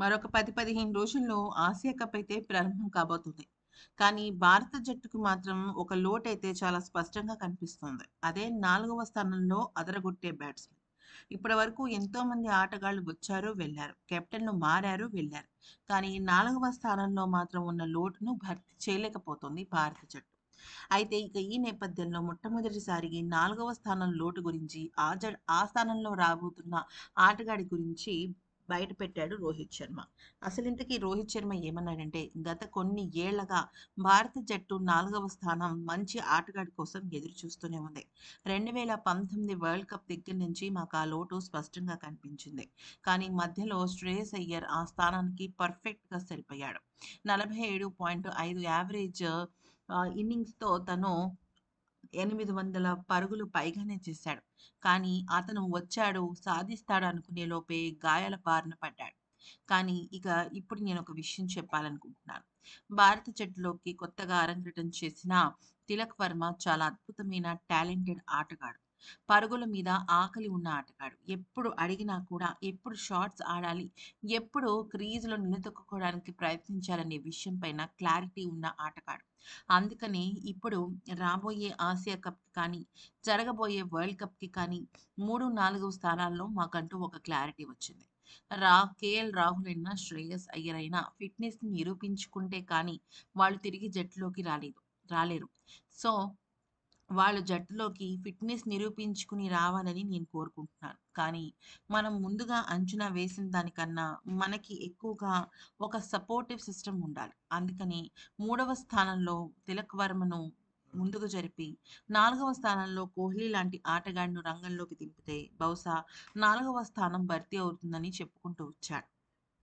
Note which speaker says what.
Speaker 1: మరొక పది పదిహేను రోజుల్లో ఆసియా కప్ అయితే ప్రారంభం కాబోతుంది కానీ భారత జట్టుకు మాత్రం ఒక లోటు అయితే చాలా స్పష్టంగా కనిపిస్తుంది అదే నాలుగవ స్థానంలో అదరగొట్టే బ్యాట్స్మెన్ ఇప్పటి వరకు ఎంతో మంది ఆటగాళ్లు వచ్చారు వెళ్ళారు కెప్టెన్లు మారారు వెళ్ళారు కానీ నాలుగవ స్థానంలో మాత్రం ఉన్న లోటును భర్తీ చేయలేకపోతుంది భారత జట్టు అయితే ఇక ఈ నేపథ్యంలో మొట్టమొదటిసారి నాలుగవ స్థానం లోటు గురించి ఆ జ ఆ స్థానంలో రాబోతున్న ఆటగాడి గురించి బయట పెట్టాడు రోహిత్ శర్మ అసలు ఇంతకీ రోహిత్ శర్మ ఏమన్నాడంటే గత కొన్ని ఏళ్లగా భారత జట్టు నాలుగవ స్థానం మంచి ఆటగాడి కోసం ఎదురు చూస్తూనే ఉంది రెండు వేల పంతొమ్మిది వరల్డ్ కప్ దగ్గర నుంచి మాకు ఆ లోటు స్పష్టంగా కనిపించింది కానీ మధ్యలో శ్రేయస్ అయ్యర్ ఆ స్థానానికి పర్ఫెక్ట్గా సరిపోయాడు నలభై ఏడు పాయింట్ ఐదు యావరేజ్ ఇన్నింగ్స్తో తను ఎనిమిది వందల పరుగులు పైగానే చేశాడు కానీ అతను వచ్చాడు సాధిస్తాడు అనుకునే లోపే గాయాల బారిన పడ్డాడు కానీ ఇక ఇప్పుడు నేను ఒక విషయం చెప్పాలనుకుంటున్నాను భారత జట్టులోకి కొత్తగా అరంగటం చేసిన తిలక్ వర్మ చాలా అద్భుతమైన టాలెంటెడ్ ఆటగాడు పరుగుల మీద ఆకలి ఉన్న ఆటగాడు ఎప్పుడు అడిగినా కూడా ఎప్పుడు షార్ట్స్ ఆడాలి ఎప్పుడు క్రీజ్లో నిలదొక్కుకోవడానికి ప్రయత్నించాలనే విషయంపైన క్లారిటీ ఉన్న ఆటగాడు అందుకనే ఇప్పుడు రాబోయే ఆసియా కప్కి కానీ జరగబోయే వరల్డ్ కప్కి కానీ మూడు నాలుగు స్థానాల్లో మాకంటూ ఒక క్లారిటీ వచ్చింది రా కేఎల్ రాహుల్ అయినా శ్రేయస్ అయ్యర్ అయినా ఫిట్నెస్ని నిరూపించుకుంటే కానీ వాళ్ళు తిరిగి జట్టులోకి రాలేదు రాలేరు సో వాళ్ళ జట్టులోకి ఫిట్నెస్ నిరూపించుకుని రావాలని నేను కోరుకుంటున్నాను కానీ మనం ముందుగా అంచనా వేసిన దానికన్నా మనకి ఎక్కువగా ఒక సపోర్టివ్ సిస్టమ్ ఉండాలి అందుకని మూడవ స్థానంలో తిలక్ వర్మను ముందుకు జరిపి నాలుగవ స్థానంలో కోహ్లీ లాంటి ఆటగాడిను రంగంలోకి దింపితే బహుశా నాలుగవ స్థానం భర్తీ అవుతుందని చెప్పుకుంటూ వచ్చాడు